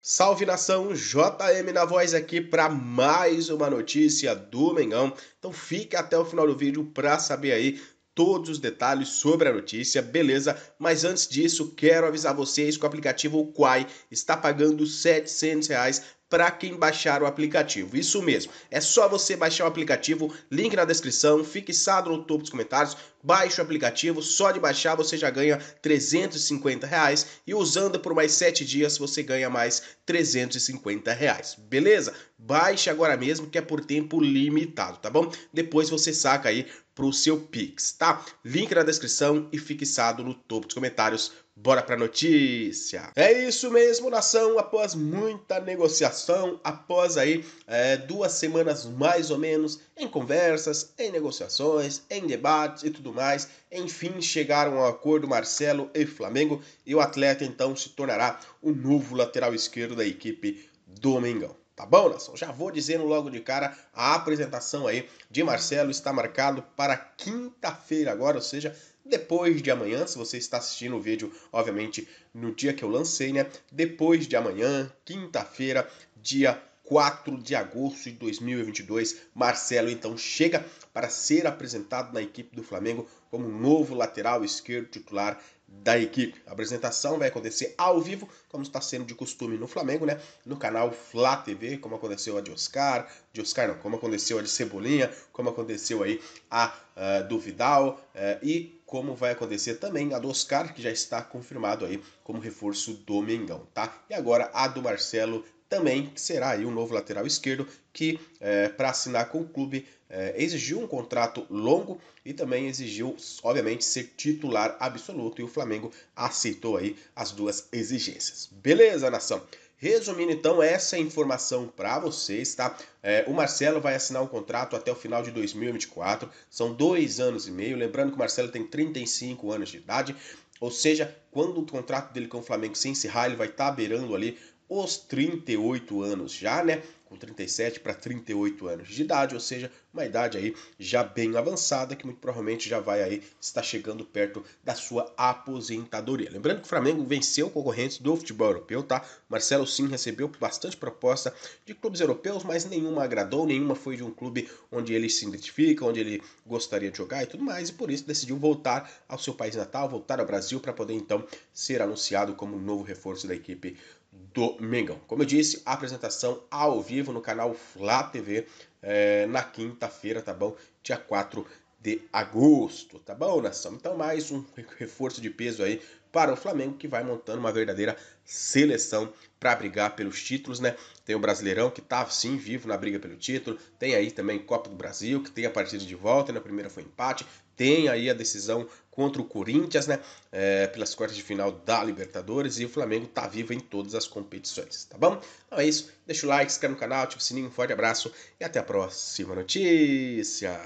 Salve nação, JM na voz aqui para mais uma notícia do Mengão. Então fique até o final do vídeo para saber aí todos os detalhes sobre a notícia, beleza? Mas antes disso, quero avisar vocês que o aplicativo Quai está pagando R$ 700 reais para quem baixar o aplicativo. Isso mesmo, é só você baixar o aplicativo, link na descrição, fixado no topo dos comentários. Baixe o aplicativo, só de baixar você já ganha 350 reais e usando por mais 7 dias você ganha mais 350 reais, beleza? Baixe agora mesmo que é por tempo limitado, tá bom? Depois você saca aí pro seu Pix, tá? Link na descrição e fixado no topo dos comentários. Bora pra notícia! É isso mesmo, nação! Após muita negociação, após aí é, duas semanas mais ou menos em conversas, em negociações, em debates e tudo tudo mais. Enfim, chegaram a um acordo Marcelo e Flamengo e o atleta então se tornará o novo lateral esquerdo da equipe do Mengão. Tá bom, nação? Já vou dizendo logo de cara, a apresentação aí de Marcelo está marcado para quinta-feira agora, ou seja, depois de amanhã, se você está assistindo o vídeo, obviamente, no dia que eu lancei, né? Depois de amanhã, quinta-feira, dia 4 de agosto de 2022, Marcelo então chega para ser apresentado na equipe do Flamengo como novo lateral esquerdo titular da equipe. A apresentação vai acontecer ao vivo, como está sendo de costume no Flamengo, né? No canal Flá TV, como aconteceu a de Oscar, de Oscar não, como aconteceu a de Cebolinha, como aconteceu aí a uh, do Vidal uh, e como vai acontecer também a do Oscar, que já está confirmado aí como reforço do Mengão, tá? E agora a do Marcelo também, que será aí o um novo lateral esquerdo, que é, para assinar com o clube é, exigiu um contrato longo e também exigiu, obviamente, ser titular absoluto, e o Flamengo aceitou aí as duas exigências. Beleza, nação? Resumindo, então, essa é informação para vocês, tá? É, o Marcelo vai assinar um contrato até o final de 2024, são dois anos e meio. Lembrando que o Marcelo tem 35 anos de idade, ou seja, quando o contrato dele com o Flamengo se encerrar, ele vai estar tá beirando ali os 38 anos, já, né? Com 37 para 38 anos de idade, ou seja, uma idade aí já bem avançada, que muito provavelmente já vai aí estar chegando perto da sua aposentadoria. Lembrando que o Flamengo venceu concorrentes do futebol europeu, tá? Marcelo sim recebeu bastante proposta de clubes europeus, mas nenhuma agradou, nenhuma foi de um clube onde ele se identifica, onde ele gostaria de jogar e tudo mais, e por isso decidiu voltar ao seu país natal, voltar ao Brasil para poder então ser anunciado como novo reforço da equipe do Mengão. Como eu disse, a apresentação ao vivo no canal Flá TV é, eh, na quinta-feira, tá bom? Dia 4 de agosto, tá bom, nação? Então, mais um reforço de peso aí para o Flamengo, que vai montando uma verdadeira seleção para brigar pelos títulos, né? Tem o Brasileirão, que tá sim vivo na briga pelo título, tem aí também Copa do Brasil, que tem a partida de volta, na né? primeira foi empate, tem aí a decisão contra o Corinthians, né? É, pelas quartas de final da Libertadores e o Flamengo tá vivo em todas as competições, tá bom? Então é isso. Deixa o like, se inscreve no canal, ativa o sininho, um forte abraço e até a próxima notícia.